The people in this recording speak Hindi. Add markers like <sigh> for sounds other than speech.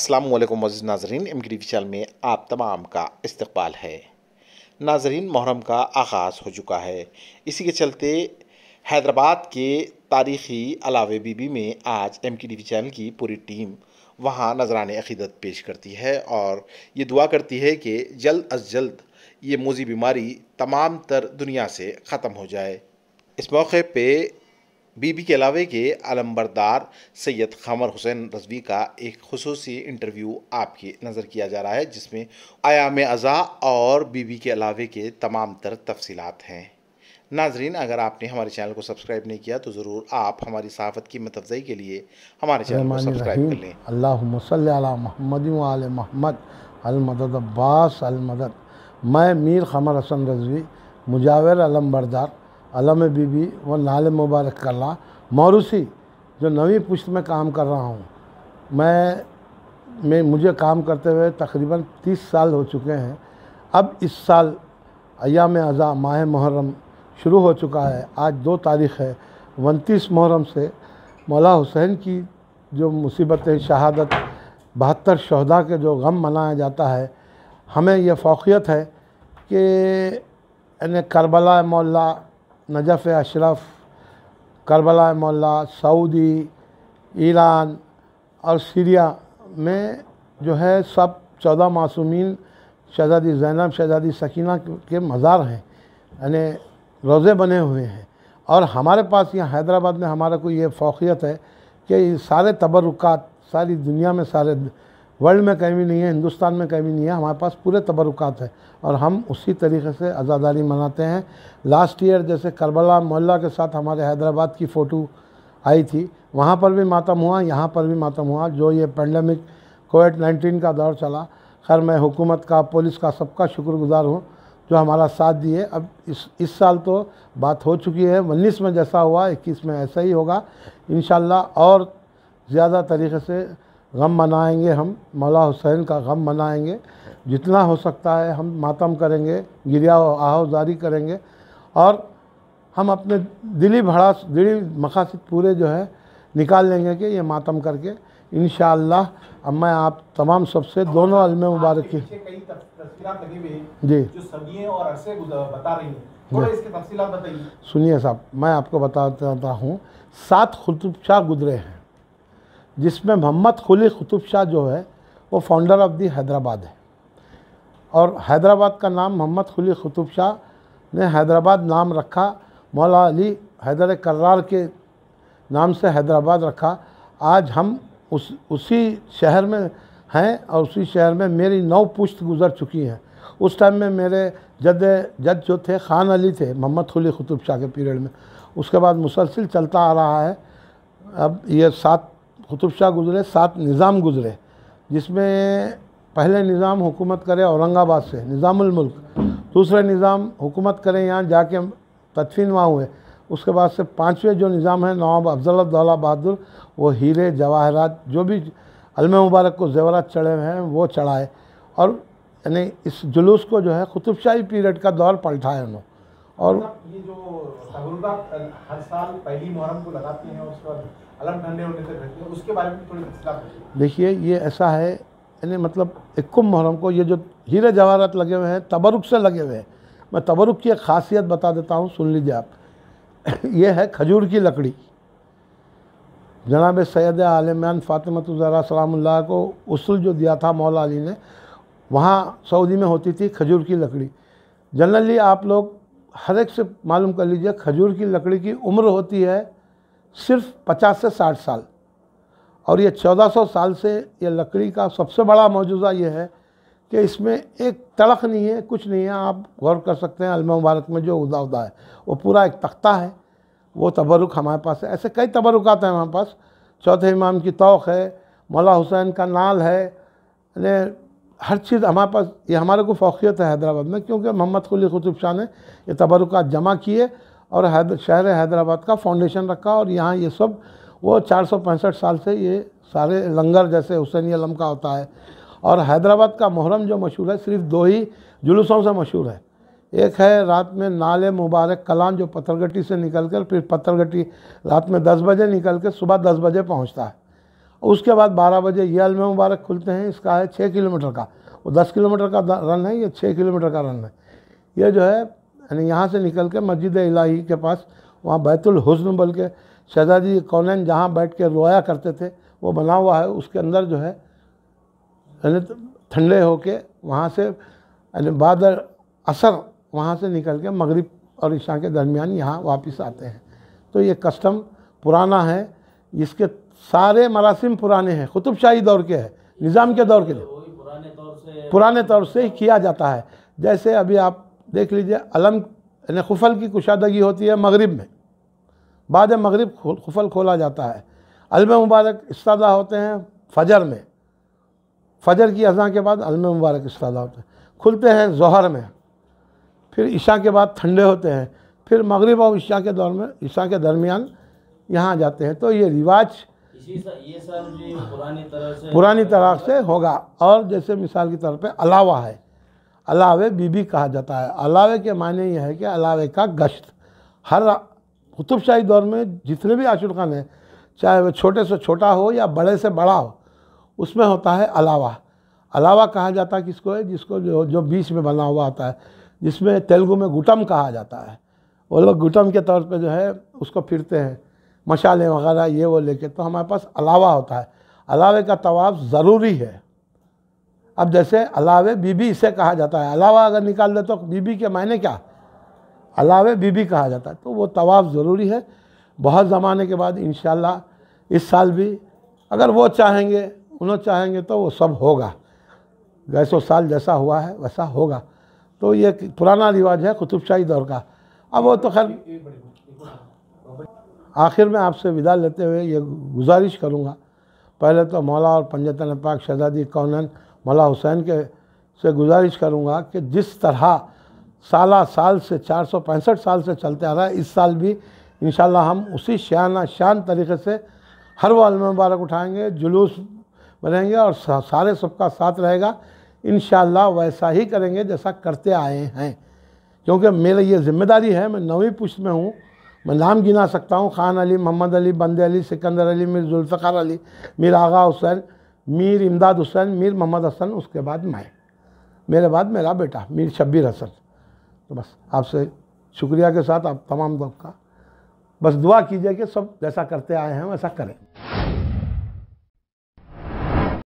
असलम मज़ नाजरीन एम टी चैनल में आप तमाम का इस्तकबाल है नाजरीन मुहर्रम का आगाज़ हो चुका है इसी के चलते हैदराबाद के तारीख़ी अलावे बीबी में आज एम टी चैनल की पूरी टीम वहाँ नजरान अकीदत पेश करती है और ये दुआ करती है कि जल्द अज जल्द ये मोजी बीमारी तमाम तर दुनिया से ख़त्म हो जाए इस मौके पर बीबी के अलावे के अलम्बरदार सैयद खमर हुसैन रजवी का एक खसूसी इंटरव्यू आपकी नज़र किया जा रहा है जिसमें आयाम अज़ा और बीबी के अलावे के तमाम तर तफसीत हैं नाजरीन अगर आपने हमारे चैनल को सब्सक्राइब नहीं किया तो ज़रूर आप हमारी सहाफ़त की मतवज़ी के लिए हमारे चैनल को सब्सक्राइब कर लें अल्लाह महमद अब्बास मैं मीर खमर हसन रजवी मुजावर अलम्बरदार अलम बीबी व नाल मुबारक कल्ला मौरूसी जो नवी पुश्त में काम कर रहा हूँ मैं मैं मुझे काम करते हुए तकरीबन तीस साल हो चुके हैं अब इस साल अयाम अज़ा माह मुहर्रम शुरू हो चुका है आज दो तारीख है उनतीस मुहर्रम से मौला हुसैन की जो मुसीबतें शहादत बहत्तर शहदा के जो गम मनाया जाता है हमें यह फ़ौक़ियत है कि यानी करबला मौला नजफ़ अशरफ करबला मोल्ला सऊदी ईरान और सीरिया में जो है सब चौदह मासूमिन शहजादी जैनब शहजादी सकीना के मज़ार हैं यानी रोज़े बने हुए हैं और हमारे पास यहाँ हैदराबाद में हमारा कोई ये फोकियत है कि सारे तबरुक सारी दुनिया में सारे वर्ल्ड में कहीं भी नहीं है हिंदुस्तान में कहीं भी नहीं है हमारे पास पूरे तबरुकात है और हम उसी तरीके से आज़ादारी मनाते हैं लास्ट ईयर जैसे करबला मोहल्ला के साथ हमारे हैदराबाद की फ़ोटो आई थी वहाँ पर भी मातम हुआ यहाँ पर भी मातम हुआ जो ये पेंडेमिक कोविड नाइन्टीन का दौर चला खैर मैं हुकूमत का पुलिस का सबका शुक्रगुजार हूँ जो हमारा साथ दिए अब इस इस साल तो बात हो चुकी है उन्नीस में जैसा हुआ इक्कीस में ऐसा ही होगा इन और ज़्यादा तरीके से गम मनाएंगे हम मौला हुसैन का गम मनाएंगे जितना हो सकता है हम मातम करेंगे गिरिया आहोजारी करेंगे और हम अपने दिली भड़ा दिली मकासद पूरे जो है निकाल लेंगे कि ये मातम करके इन अब मैं आप तमाम सबसे दोनों अलम मुबारक की जी और अरसे बता रही हैं सुनिए साहब मैं आपको बताता हूँ सात खुतुब शाह गुजरे हैं जिसमें मोहम्मद खुली कुतुब शाह जो है वो फाउंडर ऑफ दी हैदराबाद है और हैदराबाद का नाम मोहम्मद खुली कुतुब शाह ने हैदराबाद नाम रखा मौला अली हैदर कर्रार के नाम से हैदराबाद रखा आज हम उस उसी शहर में हैं और उसी शहर में मेरी नौ पुश्त गुजर चुकी हैं उस टाइम में मेरे जद जज जो थे खान अली थे मोहम्मद खुली कुतुब शाह के पीरियड में उसके बाद मुसलसिल चलता आ रहा है अब ये सात कुतुब शाह गुज़रे सात निज़ाम गुज़रे जिसमें पहले निज़ाम हुकूमत करे औरंगाबाद से मुल्क दूसरे निज़ाम हुकूमत करें यहाँ जाके तदफीन वहाँ हुए उसके बाद से पाँचवें जो निज़ाम है नवाब अफजल बहादुर वो हीरे जवाहरात जो भी अलम मुबारक को जेवरात चढ़े हुए हैं वो चढ़ाए और यानी इस जुलूस को जो है कुतुब शाही पीरियड का दौर पलटा है उन्होंने और मतलब ये जो हर साल पहली मुहर्रम को लगाते हैं उसका अलग होने से रहते हैं उसके बारे में थोड़ी देखिए ये ऐसा है यानी मतलब कुम मुहर्रम को ये जो हीरे जवाहरात लगे हुए हैं तबरुक से लगे हुए हैं मैं तबरुक की एक खासियत बता देता हूँ सुन लीजिए आप <coughs> ये है खजूर की लकड़ी जनाब सैद आलमान फ़ातिमतरा सलाम्ला को उसल जो दिया था मौला अली ने वहाँ सऊदी में होती थी खजूर की लकड़ी जनरली आप लोग हर एक से मालूम कर लीजिए खजूर की लकड़ी की उम्र होती है सिर्फ 50 से 60 साल और ये 1400 साल से ये लकड़ी का सबसे बड़ा मौजूदा ये है कि इसमें एक तड़क नहीं है कुछ नहीं है आप गौर कर सकते हैं अलमा मुबारक में जो उदा उदा है वो पूरा एक तख्ता है वो तबरुक हमारे पास है ऐसे कई तबरुकात हैं हमारे पास चौथे इमाम की तोक़ है मौला हुसैन का नाल है हर चीज़ हमारे पास ये हमारे को फोकियत है हैदराबाद में क्योंकि मोहम्मद खुली कुतुब शाह ने ये तबरुकात जमा किए और हैदर शहर हैदराबाद का फाउंडेशन रखा और यहाँ ये सब वो चार साल से ये सारे लंगर जैसे हुसैनी आलम का होता है और हैदराबाद का मुहरम जो मशहूर है सिर्फ दो ही जुलूसों से मशहूर है एक है रात में नाले मुबारक कलान जो पत्थरगट्टी से निकल कर फिर पत्थरगट्टी रात में दस बजे निकल कर सुबह दस बजे पहुँचता है उसके बाद बारह बजे ये अलम मुबारक खुलते हैं इसका है छः किलोमीटर का वो दस किलोमीटर का रन है या छः किलोमीटर का रन है ये जो है यानी यहाँ से निकल के मस्जिद इलाही के पास वहाँ बैतुल हुसन बल के शहजादी कौनैन जहाँ बैठ के रोया करते थे वो बना हुआ है उसके अंदर जो है यानी ठंडे होके वहाँ से यानी बाद असर वहाँ से निकल के मगरब और ईशा के दरमियान यहाँ वापस आते हैं तो ये कस्टम पुराना है इसके सारे मरासम पुराने हैं कुतुबशाही दौर के हैं निज़ाम के दौर के लिए पुराने तौर से ही किया जाता है जैसे अभी आप देख लीजिए अलम यानी खुफल की कुशादगी होती है मगरब में बाद मगरिब खुफल खोला जाता है अलम मुबारक इसदा होते हैं फजर में फजर की अज़ा के बाद अलम मुबारक इसदा होते हैं खुलते हैं जहर में फिर ईशा के बाद ठंडे होते हैं फिर मगरब और ईशा के दौर में ईशा के दरमियान यहाँ जाते हैं तो ये रिवाज पुरानी तरह से होगा और जैसे मिसाल की तौर पे अलावा है अलावे बीबी कहा जाता है अलावे के मायने यह है कि अलावे का गश्त हर कुतुबशाही दौर में जितने भी आशुर खान हैं चाहे वह छोटे से छोटा हो या बड़े से बड़ा हो उसमें होता है अलावा अलावा कहा जाता है किसको है जिसको जो जो बीच में बना हुआ आता है जिसमें तेलुगु में गुटम कहा जाता है वो लोग गुटम के तौर पर जो है उसको फिरते हैं मशाले वगैरह ये वो लेके तो हमारे पास अलावा होता है अलावे का तवाफ ज़रूरी है अब जैसे अलावे बीबी इसे कहा जाता है अलावा अगर निकाल दे तो बीबी के मायने क्या अलावे बीबी कहा जाता है तो वो तवाफ ज़रूरी है बहुत ज़माने के बाद इन इस साल भी अगर वो चाहेंगे उन्होंने चाहेंगे तो वो सब होगा गैसो साल जैसा हुआ है वैसा होगा तो ये पुराना रिवाज है कुतुबशाही दौर का अब वो तो खैर आखिर में आपसे विदा लेते हुए ये गुजारिश करूँगा पहले तो मौला और पंजतन पाक शहजादी कौनन मौला हुसैन के से गुजारिश करूँगा कि जिस तरह साला साल से चार साल से चलते आ रहा है इस साल भी इन हम उसी शाना शान तरीके से हर वाल में मुबारक उठाएँगे जुलूस बनेंगे और सारे सबका साथ रहेगा इन वैसा ही करेंगे जैसा करते आए हैं क्योंकि मेरा ये जिम्मेदारी है मैं नौवीं पुश्त में हूँ मैं नाम गिना सकता हूँ खान अली मोहम्मद अली बंद अली सिकंदर अली मीर जुल्फ़ार अली मीर आगा हुसैन मीर इमदाद हुसैन मीर मोहम्मद हसन उसके बाद मैं मेरे बाद मेरा बेटा मीर शब्बीर हसन तो बस आपसे शुक्रिया के साथ आप तमाम लोग का बस दुआ कीजिए कि सब जैसा करते आए हैं वैसा करें